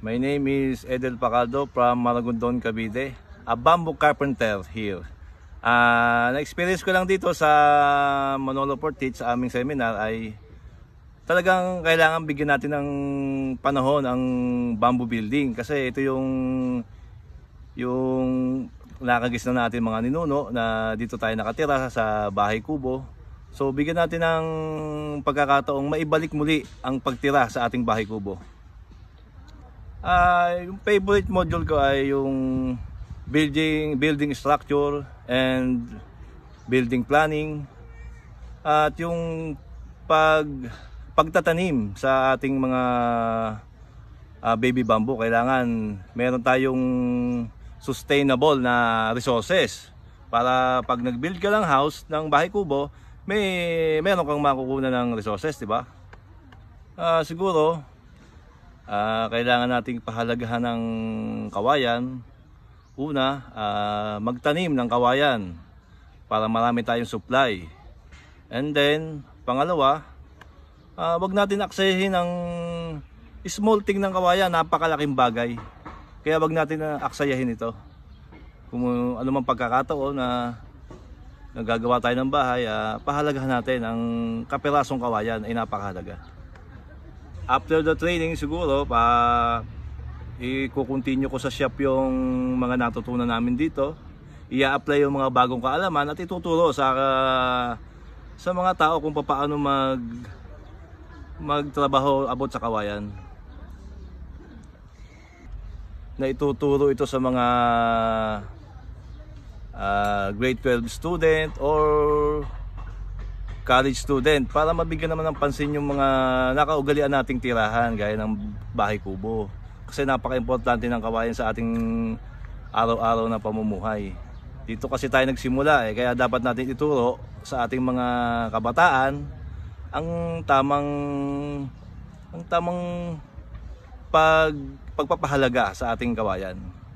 My name is Edel Pacaldo from Maragondon, Cavite. A bamboo carpenter here. Uh, Na-experience ko lang dito sa Manolo Portage sa aming seminar ay talagang kailangan bigyan natin ng panahon ang bamboo building kasi ito yung yung nakagis na natin mga ninuno na dito tayo nakatira sa bahay kubo. So bigyan natin ng pagkakataong maibalik muli ang pagtira sa ating bahay kubo. Uh, yung favorite module ko ay yung building, building structure and building planning at yung pag pagtatanim sa ating mga uh, baby bamboo kailangan meron tayong sustainable na resources para pag nagbuild ka lang house ng bahay kubo may meron kang makukuha ng resources di ba uh, siguro uh, kailangan nating pahalagahan ng kawayan. Una, uh, magtanim ng kawayan para marami tayong supply. And then, pangalawa, uh, wag natin aksehin ang small thing ng kawayan, napakalaking bagay. Kaya wag natin uh, aksayahin ito. Kung ano man pagkakataon na nagagawa tayo ng bahay, uh, pahalagahan natin ang kapirasong kawayan ay napakahalaga after the training siguro pa i-continue ko sa shop yung mga natutunan namin dito i-apply yung mga bagong kaalaman at ituturo sa uh, sa mga tao kung paano mag magtrabaho abot sa kawayan na ituturo ito sa mga uh, grade 12 student or college student para mabigyan naman ng pansin yung mga nakaugalian nating tirahan gaya ng bahay kubo. Kasi napaka-importante ng kawayan sa ating araw-araw na pamumuhay. Dito kasi tayo nagsimula eh, kaya dapat natin ituro sa ating mga kabataan ang tamang ang tamang pag pagpapahalaga sa ating kawayan.